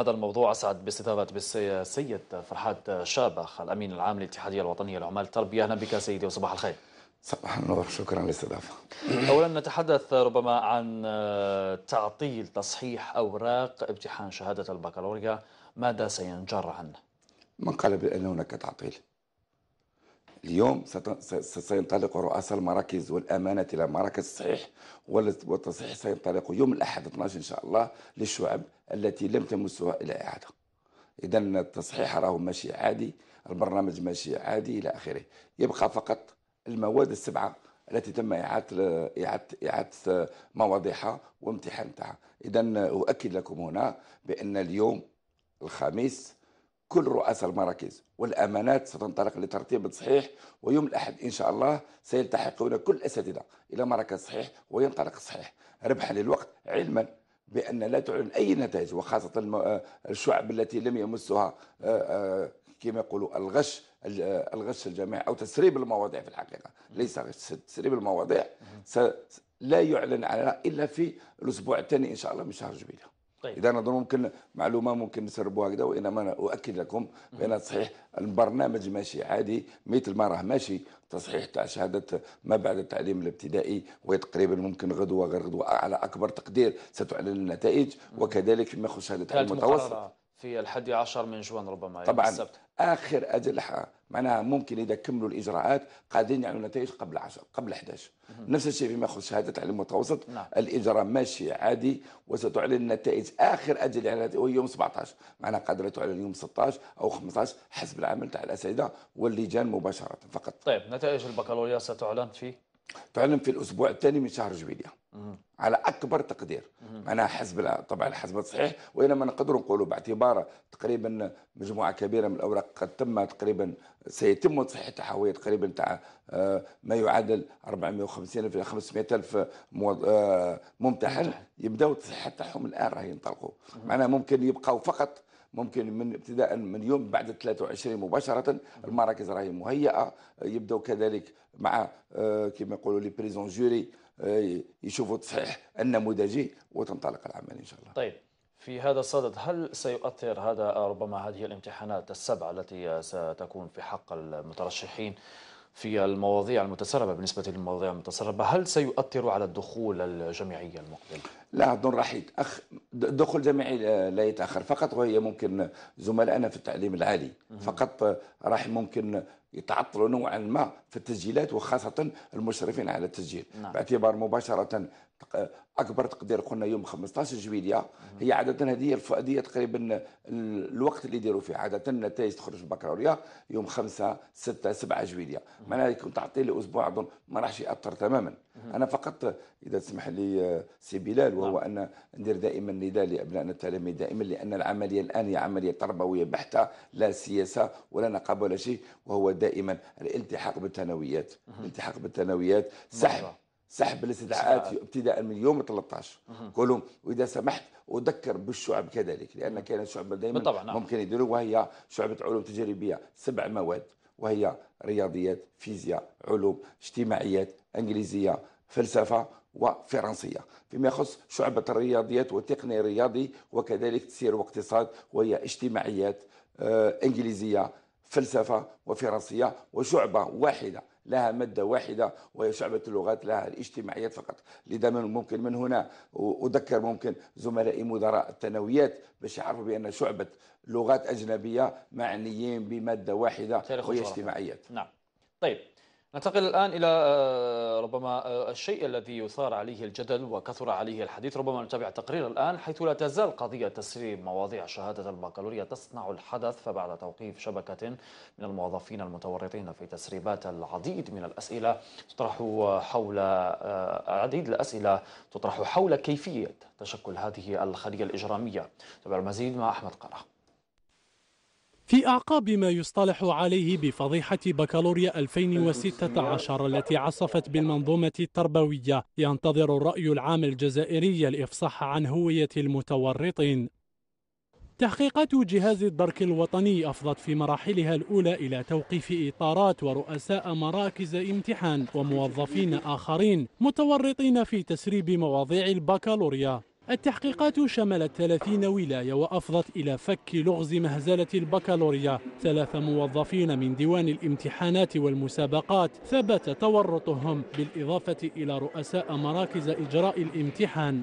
هذا الموضوع أسعد باستضافة السيد فرحات شابخ الأمين العام للاتحادية الوطنية لعمال التربية أهلا بك سيدي وصباح الخير صباح النور شكرا للاستضافة أولا نتحدث ربما عن تعطيل تصحيح أوراق امتحان شهادة البكالوريا ماذا سينجر عنه؟ من قال بأن هناك تعطيل؟ اليوم سينطلق رؤساء المراكز والأمانة إلى مراكز الصحيح والتصحيح سينطلق يوم الأحد 12 إن شاء الله للشعب التي لم تمسها إلى إعادة إذا التصحيح راه ماشي عادي البرنامج ماشي عادي إلى آخره يبقى فقط المواد السبعة التي تم إعادة إعادة إعادة مواضيعها وامتحان تاعها إذا أؤكد لكم هنا بأن اليوم الخميس كل رؤساء المراكز والامانات ستنطلق لترتيب صحيح ويوم الاحد ان شاء الله سيلتحقون كل الاساتذه الى مركز صحيح وينطلق صحيح ربحا للوقت علما بان لا تعلن اي نتائج وخاصه آه، الشعب التي لم يمسها آه، آه، كما يقولوا الغش الغش الجماعي او تسريب المواضيع في الحقيقه ليس غش تسريب المواضيع لا يعلن عنها الا في الاسبوع الثاني ان شاء الله من شهر جويليه طيب. اذا نظن ممكن معلومه ممكن نسربوها هكذا وانما انا اؤكد لكم بان تصحيح البرنامج ماشي عادي مثل ما راه ماشي تصحيح تاع شهاده ما بعد التعليم الابتدائي وهي تقريبا ممكن غدوه غير غدوه على اكبر تقدير ستعلن النتائج وكذلك فيما يخص شهاده المتوسط في الحادي عشر من جوان ربما يعني طبعا السبت. اخر ازلحه معناها ممكن اذا كملوا الاجراءات قادرين يعملوا نتائج قبل 10 قبل 11 نفس الشيء فيما يخص شهاده العلم المتوسط نعم. الاجراء ماشي عادي وستعلن النتائج اخر اجل يعني هو يوم 17 معناها قادره تعلن يوم 16 او 15 حسب العمل تاع الاساتذه واللجان مباشره فقط. طيب نتائج البكالوريا ستعلن في تعلم في الاسبوع الثاني من شهر جويليه على اكبر تقدير معناها حسب طبعا الحسب صحيح وانما نقدروا نقولوا باعتبار تقريبا مجموعه كبيره من الاوراق قد تم تقريبا سيتم تصحيحها التحويل تقريبا تاع آه، ما يعادل 450 الف الى 500 الف ممتحن يبداوا تصحيح تاعهم الان راهي ينطلقوا معناها ممكن يبقاو فقط ممكن من ابتداء من يوم بعد 23 مباشره المراكز راهي مهيئه يبداو كذلك مع آه، كما يقولوا لي بريزون جوري آه، يشوفوا تصحيح النموذجي وتنطلق العمل ان شاء الله. طيب في هذا الصدد هل سيؤثر هذا ربما هذه الامتحانات السبعه التي ستكون في حق المترشحين في المواضيع المتسربه بالنسبه للمواضيع المتسربه هل سيؤثر على الدخول الجامعي المقبل؟ لا أظن راح يتأخر الدخول الجامعي لا يتأخر فقط وهي ممكن زملائنا في التعليم العالي فقط راح ممكن يتعطلوا نوعا ما في التسجيلات وخاصة المشرفين على التسجيل نعم. باعتبار مباشرة أكبر تقدير قلنا يوم 15 جويليا هي عادة هذه هي تقريبا الوقت اللي يديروا فيه عادة النتائج تخرج في البكالوريا يوم 5 6 7 جويليا معناها يكون تعطيل لأسبوع أظن ما راحش يأثر تماما انا فقط اذا تسمح لي آه، سي بلال وهو نعم. ان ندير دائما نداء لابنائنا التلاميذ دائما لان العمليه الان هي عمليه تربويه بحته لا سياسه ولا نقابه ولا شيء وهو دائما الالتحاق بالثانويات الالتحاق بالثانويات سحب نعم. سحب الاستدعاءات ابتداء من يوم 13 كلهم واذا سمحت وذكر بالشعب كذلك لان كانت الشعب دائما نعم. ممكن يديروا وهي شعبه علوم تجريبيه سبع مواد وهي رياضيات فيزياء علوم اجتماعيات انجليزيه فلسفه وفرنسيه فيما يخص شعبة الرياضيات والتقنية الرياضي وكذلك تسير واقتصاد وهي اجتماعيات آه، انجليزيه فلسفه وفرنسيه وشعبه واحده لها مادة واحدة وهي شعبة اللغات لها الاجتماعيات فقط لذا من ممكن من هنا أذكر ممكن زملائي مدراء الثانويات باش يعرفوا بأن شعبة لغات أجنبية معنيين بمادة واحدة وهي اجتماعيات نعم طيب ننتقل الآن إلى آه، ربما آه، الشيء الذي يثار عليه الجدل وكثر عليه الحديث ربما نتابع تقرير الآن حيث لا تزال قضية تسريب مواضيع شهادة البكالوريا تصنع الحدث فبعد توقيف شبكة من الموظفين المتورطين في تسريبات العديد من الأسئلة تطرح حول آه، العديد الأسئلة تطرح حول كيفية تشكل هذه الخلية الإجرامية تابع المزيد مع أحمد قرأ في أعقاب ما يصطلح عليه بفضيحة بكالوريا 2016 التي عصفت بالمنظومة التربوية ينتظر الرأي العام الجزائري الإفصاح عن هوية المتورطين تحقيقات جهاز الدرك الوطني أفضت في مراحلها الأولى إلى توقيف إطارات ورؤساء مراكز امتحان وموظفين آخرين متورطين في تسريب مواضيع البكالوريا التحقيقات شملت 30 ولاية وأفضت إلى فك لغز مهزلة البكالوريا ثلاث موظفين من ديوان الامتحانات والمسابقات ثبت تورطهم بالإضافة إلى رؤساء مراكز إجراء الامتحان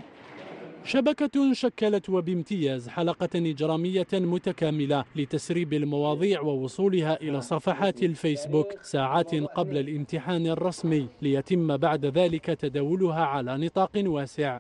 شبكة شكلت وبامتياز حلقة إجرامية متكاملة لتسريب المواضيع ووصولها إلى صفحات الفيسبوك ساعات قبل الامتحان الرسمي ليتم بعد ذلك تداولها على نطاق واسع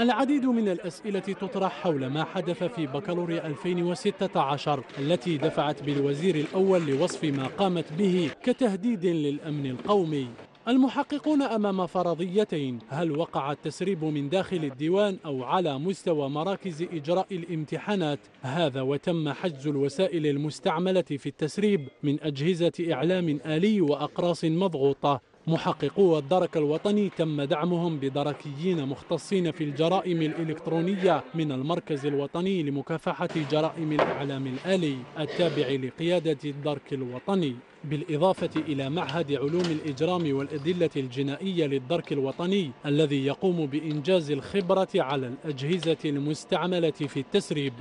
العديد من الأسئلة تطرح حول ما حدث في بكالوريا 2016 التي دفعت بالوزير الأول لوصف ما قامت به كتهديد للأمن القومي المحققون أمام فرضيتين هل وقع التسريب من داخل الديوان أو على مستوى مراكز إجراء الامتحانات هذا وتم حجز الوسائل المستعملة في التسريب من أجهزة إعلام آلي وأقراص مضغوطة محققو الدرك الوطني تم دعمهم بدركيين مختصين في الجرائم الإلكترونية من المركز الوطني لمكافحة جرائم الإعلام الآلي التابع لقيادة الدرك الوطني بالإضافة إلى معهد علوم الإجرام والأدلة الجنائية للدرك الوطني الذي يقوم بإنجاز الخبرة على الأجهزة المستعملة في التسريب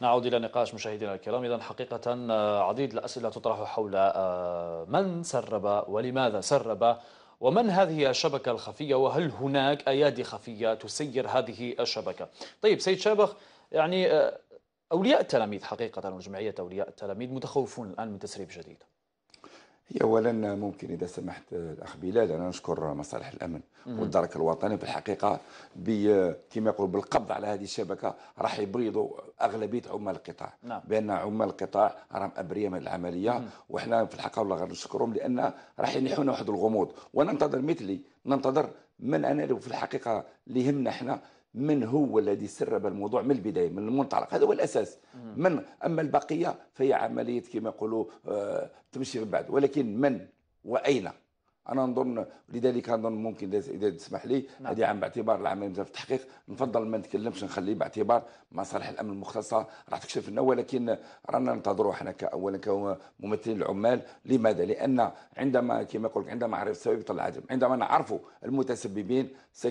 نعود إلى نقاش مشاهدينا الكرام إذا حقيقة آه، عديد الأسئلة تطرح حول آه، من سرب ولماذا سرب ومن هذه الشبكة الخفية وهل هناك أيادي خفية تسير هذه الشبكة طيب سيد شابخ يعني آه، أولياء التلاميذ حقيقة وجمعية أولياء التلاميذ متخوفون الآن من تسريب جديد هي اولا ممكن اذا سمحت الاخ بلال انا نشكر مصالح الامن والدرك الوطني بالحقيقه كما يقول بالقبض على هذه الشبكه راح يبيضوا اغلبيه عمال القطاع نعم. بان عمال القطاع راهم ابرياء من العمليه مم. وحنا في الحقيقه والله نشكرهم لان راح ينحونا واحد الغموض وننتظر مثلي ننتظر من انا في الحقيقه اللي يهمنا احنا من هو الذي سرب الموضوع من البدايه من المنطلق هذا هو الاساس من اما البقيه فهي عمليه كما يقولوا آه، تمشي من بعد ولكن من واين انا نظن لذلك نظن ممكن اذا تسمح لي نعم. هذه عام باعتبار العمل في التحقيق نفضل ما نتكلمش نخليه باعتبار مصالح الامن المختصه راح تكشف لنا ولكن رانا ننتظروا احنا اولا كممثلين العمال لماذا؟ لان عندما كما يقول عندما عرف يطلع العجم عندما نعرفوا المتسببين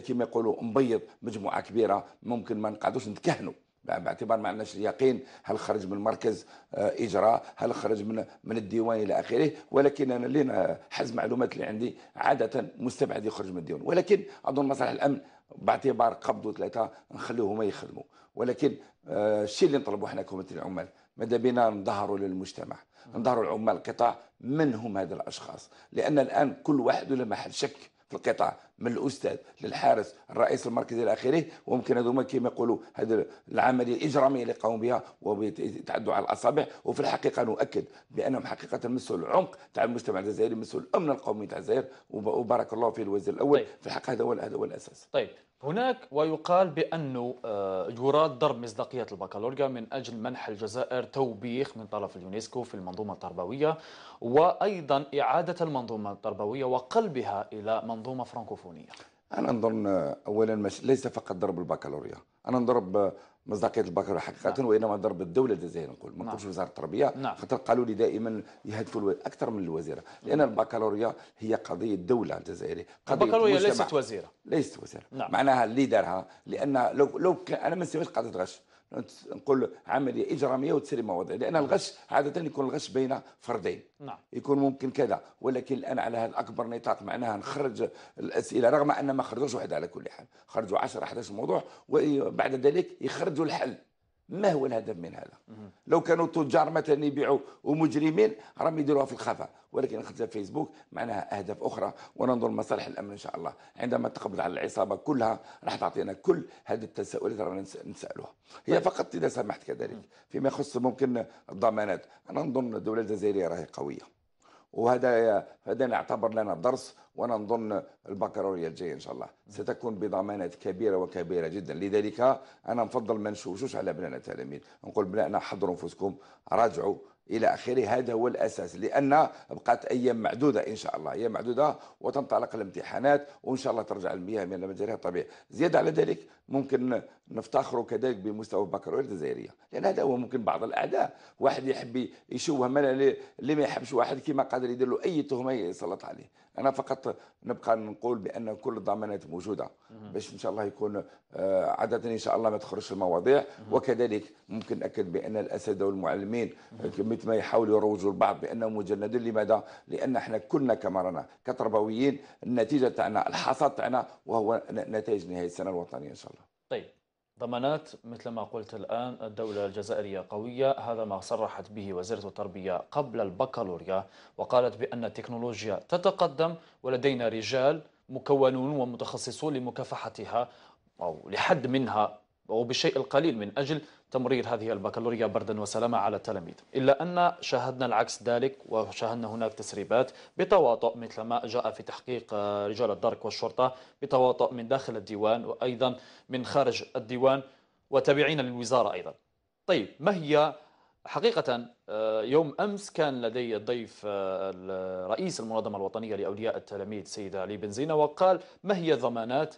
كما يقولوا نبيض مجموعه كبيره ممكن ما نقعدوش نتكهنوا باعتبار ما عندناش اليقين هل خرج من مركز آه، اجراء هل خرج من من الديوان الى اخره ولكن انا لين حز معلومات اللي عندي عاده مستبعد يخرج من الديوان ولكن اظن مصالح الامن باعتبار قبض ثلاثه نخليهم يخدموا ولكن آه، الشيء اللي نطلبوا احنا كومه العمال ماذا بينا نظهروا للمجتمع نظهروا العمال القطاع من هم هذ الاشخاص لان الان كل واحد له محل شك في القطاع من الاستاذ للحارس الرئيس المركزي الى اخره وممكن هذوما كما يقولوا هذه العمليه الاجراميه اللي قاموا بها وتعدوا على الاصابع وفي الحقيقه نؤكد بانهم حقيقه مسوا العمق تاع المجتمع الجزائري مسوا الامن القومي تاع الجزائر وبارك الله في الوزير الاول طيب. في الحق هذا هو هذا هو الاساس طيب هناك ويقال بانه آه، يراد ضرب مصداقيه البكالوريا من اجل منح الجزائر توبيخ من طرف اليونسكو في المنظومه التربويه وايضا اعاده المنظومه التربويه وقلبها الى منظومه فرانكوفون. الكونيه؟ انا نظن اولا ليس فقط ضرب البكالوريا انا نضرب مصداقيه البكالوريا حقيقه نعم. وانما ضرب الدوله الجزائريه نقول ما نعم. نقولش نعم. وزاره التربيه نعم. خاطر قالوا لي دائما يهدفوا اكثر من الوزيره لان نعم. البكالوريا هي قضيه الدولة الجزائريه قضيه البكالوريا ليست وزيره ليست وزيره نعم. معناها اللي دارها لان لو لو انا ما نسويش قضية غش نقول عمليه اجراميه وتسري مواضيع لان الغش عاده يكون الغش بين فردين نعم. يكون ممكن كذا ولكن الان على هذا اكبر نطاق معناها نخرج الاسئله رغم ان ما خرجوش واحد على كل حال خرجوا 10 11 موضوع وبعد ذلك يخرجوا الحل ما هو الهدف من هذا لو كانوا تجار مثلا يبيعوا ومجرمين راهم يديروها في الخفاء ولكن اخذتها فيسبوك معناها اهداف اخرى وننظر مصالح الامن ان شاء الله عندما تقبض على العصابه كلها راح تعطينا كل هذه التساؤلات رانا نسالوها هي طيب. فقط اذا سمحت كذلك فيما يخص ممكن الضمانات انا نظن الدوله الجزائريه راهي قويه وهذا هذا نعتبر لنا درس وانا نظن البكالوريا الجايه ان شاء الله ستكون بضمانات كبيره وكبيره جدا لذلك انا نفضل ما نشوشوش على بنائنا التلاميذ نقول بنائنا حضروا انفسكم راجعوا الى اخره هذا هو الاساس لان بقات ايام معدوده ان شاء الله ايام معدوده وتنطلق الامتحانات وان شاء الله ترجع المياه من مجاريها الطبيعي زياده على ذلك ممكن نفتخر كذلك بمستوى البكالوريا الجزائريه لان هذا هو ممكن بعض الاعداء واحد يحب يشوه ما اللي ما يحبش واحد كما قادر يدير له اي تهمه يسلط عليه انا فقط نبقى نقول بان كل الضمانات موجوده باش ان شاء الله يكون آه، عاده ان شاء الله ما تخرجش المواضيع وكذلك ممكن ناكد بان الاساتذه والمعلمين آه، مثل ما يحاولوا يروجوا البعض بانهم مجندون لماذا؟ لان احنا كلنا كما رانا كتربويين النتيجه تاعنا الحصاد تاعنا وهو نتائج نهايه السنه الوطنيه ان شاء الله. طيب ضمانات مثل ما قلت الآن الدولة الجزائرية قوية هذا ما صرحت به وزارة التربية قبل البكالوريا وقالت بأن التكنولوجيا تتقدم ولدينا رجال مكونون ومتخصصون لمكافحتها أو لحد منها وبالشيء القليل من أجل تمرير هذه البكالوريا بردا وسلاما على التلاميذ إلا أن شاهدنا العكس ذلك وشاهدنا هناك تسريبات بتواطؤ مثل ما جاء في تحقيق آه، رجال الدرك والشرطة بتواطؤ من داخل الديوان وأيضا من خارج الديوان وتابعين للوزارة أيضا طيب ما هي حقيقة آه، يوم أمس كان لدي ضيف آه، رئيس المنظمة الوطنية لأولياء التلاميذ سيد علي بنزينة وقال ما هي ضمانات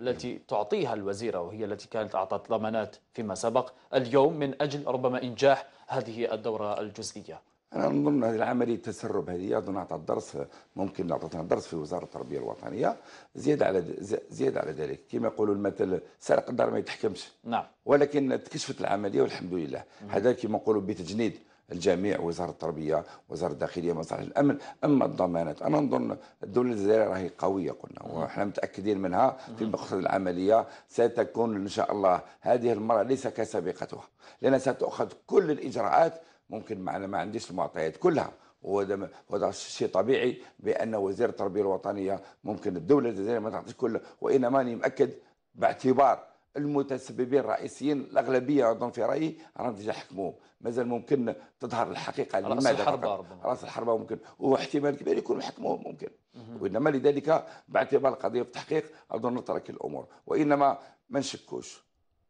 التي تعطيها الوزيرة وهي التي كانت أعطت ضمانات فيما سبق اليوم من أجل ربما إنجاح هذه الدورة الجزئية أنا من ضمن هذه العملية التسرب هذه أظن أعطت درس ممكن أعطتنا درس في وزارة التربية الوطنية زيادة على زيادة على ذلك كما يقولوا المثل سرق الدار ما يتحكمش نعم ولكن تكشفت العملية والحمد لله هذا كما نقولوا بتجنيد الجميع وزاره التربيه وزاره الداخليه مصالح الامن اما الضمانات انا نظن الدوله الجزائريه راهي قويه قلنا وحنا متاكدين منها في مقصد العمليه ستكون ان شاء الله هذه المره ليس كسابقتها لان ستؤخذ كل الاجراءات ممكن معنا ما عنديش المعطيات كلها وهذا وهذا شيء طبيعي بان وزير التربيه الوطنيه ممكن الدوله الجزائريه ما تعطيش كل وانما انا مؤكد باعتبار المتسببين الرئيسيين الاغلبيه اظن في رايي راهم ديجا حكموهم مازال ممكن تظهر الحقيقه راس الحربه ربما راس الحربه ممكن واحتمال كبير يكون حكموهم ممكن وانما لذلك باعتبار القضيه في التحقيق اظن نترك الامور وانما ما نشكوش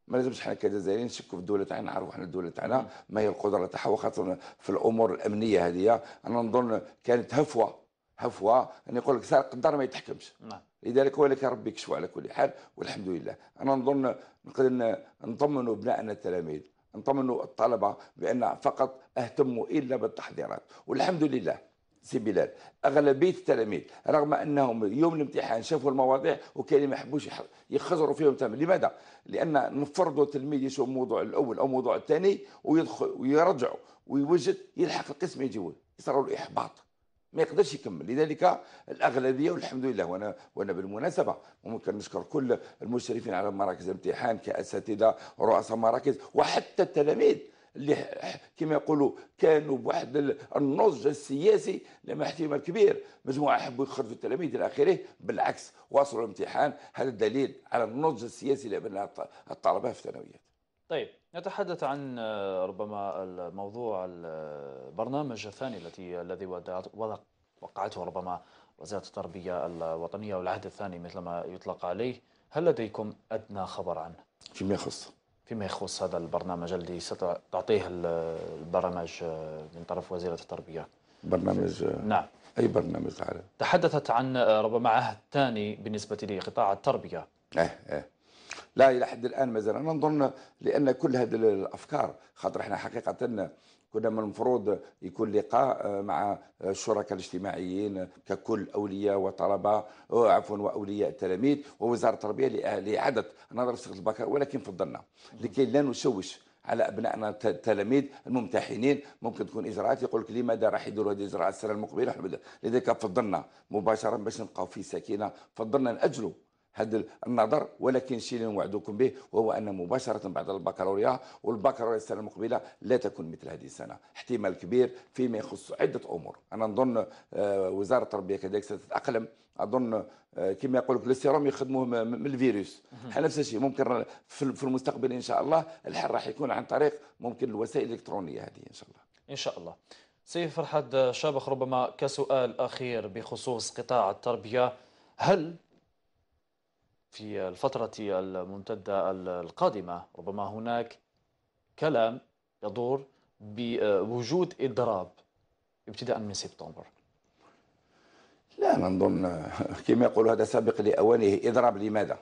ما لازمش حنا كجزائريين نشكوا في الدوله تاعنا نعرفوا احنا الدوله تاعنا ما هي القدره تاعها وخاصه في الامور الامنيه هذه انا نظن كانت هفوه هفوه ان يقول لك قدر ما يتحكمش نعم لذلك ولك ربي يكشف على كل حال والحمد لله انا نظن نقدر نطمنوا ابنائنا التلاميذ نطمنوا الطلبه بان فقط اهتموا الا بالتحضيرات والحمد لله سي بلال اغلبيه التلاميذ رغم انهم يوم الامتحان شافوا المواضيع وكان ما يحبوش يخزروا فيهم تماما لماذا؟ لان نفرضوا التلميذ يشوف الموضوع الاول او الموضوع الثاني ويدخل ويرجعوا ويوجد يلحق القسم يجيبوه يصير له احباط ما يقدرش يكمل لذلك الاغلبيه والحمد لله وانا وانا بالمناسبه ممكن نشكر كل المشرفين على مراكز الامتحان كاساتذه رؤساء مراكز وحتى التلاميذ اللي كما يقولوا كانوا بواحد النضج السياسي لما احتمال كبير مجموعه حبوا يخرجوا التلاميذ الى اخره بالعكس واصلوا الامتحان هذا دليل على النضج السياسي اللي بنى الطلبه في الثانويات طيب نتحدث عن آه، ربما الموضوع البرنامج الثاني التي الذي وقعته ربما وزارة التربية الوطنية والعهد الثاني مثل ما يطلق عليه هل لديكم أدنى خبر عنه؟ فيما يخص فيما يخص هذا البرنامج الذي ستعطيه البرامج آه، من طرف وزيرة التربية برنامج آه، نعم أي برنامج تعالى تحدثت عن ربما عهد ثاني بالنسبة لقطاع التربية أه أه لا الى حد الان ما زال نظن لان كل هذه الافكار خاطر احنا حقيقه كنا من المفروض يكون لقاء آه، مع الشركاء الاجتماعيين ككل اولياء وطلبه عفوا واولياء التلاميذ ووزاره التربيه لاعاده نظر في البكر ولكن فضلنا لكي لا نشوش على ابنائنا التلاميذ الممتحنين ممكن تكون اجراءات يقول لك لماذا راح يديروا هذه الاجراءات السنه المقبله لذلك فضلنا مباشره باش نبقاو في سكينه فضلنا ناجلوا هذا النظر ولكن شيء نوعدكم به وهو ان مباشره بعد البكالوريا والبكالوريا السنه المقبله لا تكون مثل هذه السنه احتمال كبير فيما يخص عده امور انا نظن آه، وزاره التربيه كذلك ستتاقلم اظن آه، كما يقول لك السيروم يخدموه من الفيروس نفس الشيء ممكن في المستقبل ان شاء الله الحل راح يكون عن طريق ممكن الوسائل الالكترونيه هذه ان شاء الله ان شاء الله سي فرحد آه، شابخ ربما كسؤال اخير بخصوص قطاع التربيه هل في الفترة الممتدة القادمة ربما هناك كلام يدور بوجود إضراب ابتداء من سبتمبر لا نظن كما يقول هذا سابق لأوانه إضراب لماذا؟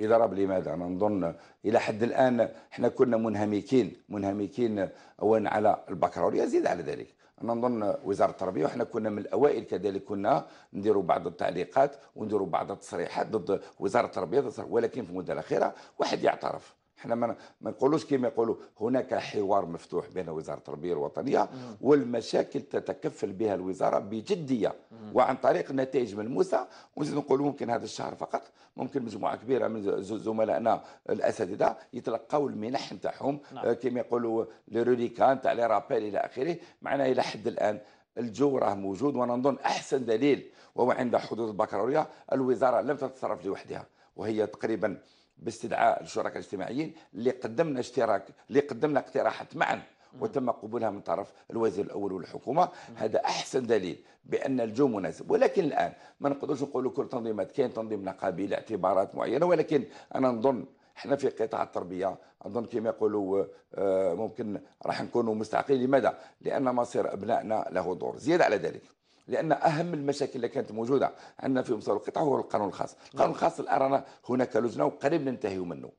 إضراب لماذا؟ نظن إلى حد الآن احنا كنا منهمكين منهمكين أولا على البكالوريا زيد على ذلك نظن وزاره التربيه وحنا كنا من الاوائل كذلك كنا نديروا بعض التعليقات ونديروا بعض التصريحات ضد وزاره التربيه ولكن في المده الاخيره واحد يعترف احنا ما ما نقولوش كما يقولوا هناك حوار مفتوح بين وزاره التربيه الوطنيه والمشاكل تتكفل بها الوزاره بجديه وعن طريق نتائج ملموسه ونزيد نقولوا ممكن هذا الشهر فقط ممكن مجموعه كبيره من زملائنا الاساتذه يتلقوا المنح نتاعهم نعم. آه، كيما كما يقولوا لي روليكان تاع لي رابيل الى اخره معناها الى حد الان الجو راه موجود وانا نظن احسن دليل وهو عند حدوث البكالوريا الوزاره لم تتصرف لوحدها وهي تقريبا باستدعاء الشركاء الاجتماعيين اللي قدمنا اشتراك اللي قدمنا اقتراحات معا وتم قبولها من طرف الوزير الاول والحكومه هذا احسن دليل بان الجو مناسب ولكن الان ما نقدرش نقولوا كل تنظيمات كاين تنظيم نقابي لاعتبارات معينه ولكن انا نظن احنا في قطاع التربيه اظن كما يقولوا آه، ممكن راح نكونوا مستعقلين لماذا؟ لان مصير ابنائنا له دور زياده على ذلك لان اهم المشاكل اللي كانت موجوده عندنا في مستوى القطاع هو القانون الخاص، نعم. القانون الخاص الان هناك لزنه وقريب ننتهي منه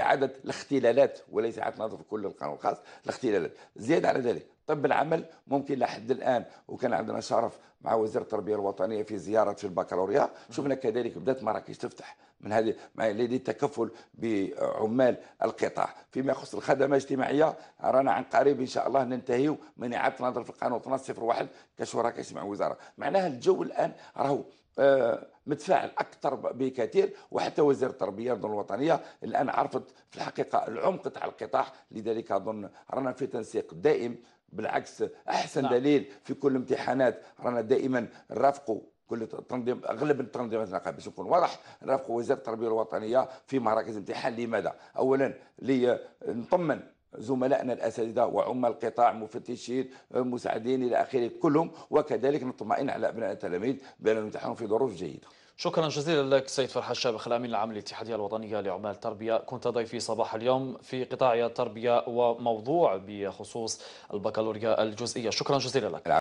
اعاده الاختلالات وليس اعاده النظر في كل القانون الخاص الاختلالات، زياده على ذلك طب العمل ممكن لحد الان وكان عندنا شرف مع وزير التربيه الوطنيه في زياره في البكالوريا شفنا كذلك بدات مراكش تفتح من هذه مع تكفل بعمال القطاع فيما يخص الخدمه الاجتماعيه رانا عن قريب ان شاء الله ننتهي من اعاده النظر في القانون 1201 كشركاء مع وزاره معناها الجو الان راهو آه متفاعل اكثر بكثير وحتى وزير التربيه اظن الوطنيه الان عرفت في الحقيقه العمق تاع القطاع لذلك اظن رانا في تنسيق دائم بالعكس احسن نعم. دليل في كل امتحانات رانا دائما نرافقوا كل تنظيم اغلب التنظيمات النقابيه باش نكون واضح رافقوا وزاره التربيه الوطنيه في مراكز الامتحان لماذا؟ اولا لنطمن زملائنا الاساتذه وعمال القطاع مفتشين مساعدين الى اخره كلهم وكذلك نطمئن على ابناء التلاميذ بانهم يمتحنون في ظروف جيده شكرا جزيلا لك سيد فرح الشابخ الامين العام للاتحاديه الوطنيه لعمال التربيه كنت ضيفي صباح اليوم في قطاع التربيه وموضوع بخصوص البكالوريا الجزئيه شكرا جزيلا لك